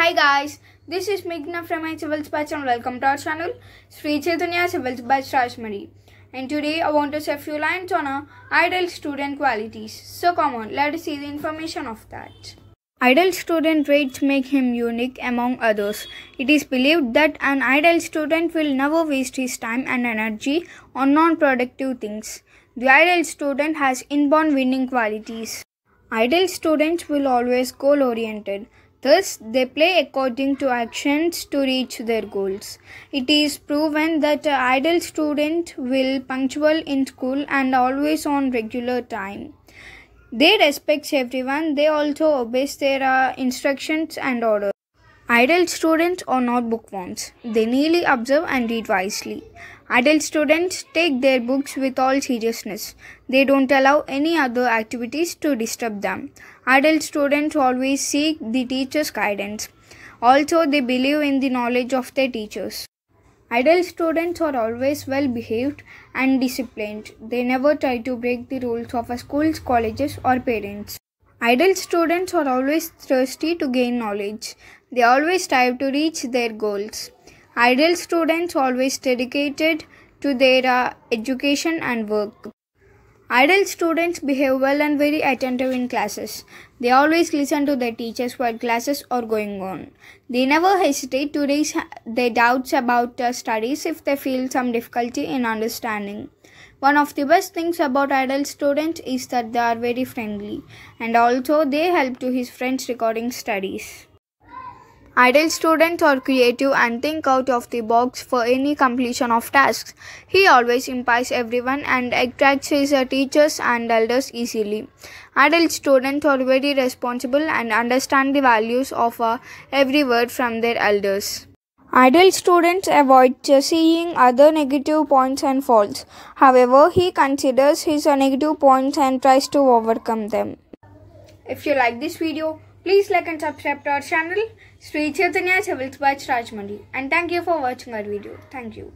Hi guys, this is Meghna from my Civils Batch and welcome to our channel Sri Chaitanya Civils Batch Rajmari. And today I want to say a few lines on our ideal student qualities. So come on, let's see the information of that. Ideal student traits make him unique among others. It is believed that an ideal student will never waste his time and energy on non-productive things. The ideal student has inborn winning qualities. Ideal students will always goal-oriented. Thus, they play according to actions to reach their goals. It is proven that an idle student will punctual in school and always on regular time. They respect everyone. They also obey their uh, instructions and orders. Idle students are not bookworms. They nearly observe and read wisely. Adult students take their books with all seriousness. They don't allow any other activities to disturb them. Adult students always seek the teacher's guidance. Also, they believe in the knowledge of their teachers. Adult students are always well behaved and disciplined. They never try to break the rules of schools, colleges, or parents. Idle students are always thirsty to gain knowledge. They always strive to reach their goals. Ideal students always dedicated to their uh, education and work. Idle students behave well and very attentive in classes. They always listen to their teachers while classes are going on. They never hesitate to raise their doubts about their uh, studies if they feel some difficulty in understanding. One of the best things about idle students is that they are very friendly and also they help to his friends recording studies. Idle students are creative and think out of the box for any completion of tasks. He always impresses everyone and attracts his uh, teachers and elders easily. Adult students are very responsible and understand the values of uh, every word from their elders. Idle students avoid uh, seeing other negative points and faults. However, he considers his negative points and tries to overcome them. If you like this video, please like and subscribe to our channel. Sri Chaitanya Chaviltbaj Rajmandi and thank you for watching our video. Thank you.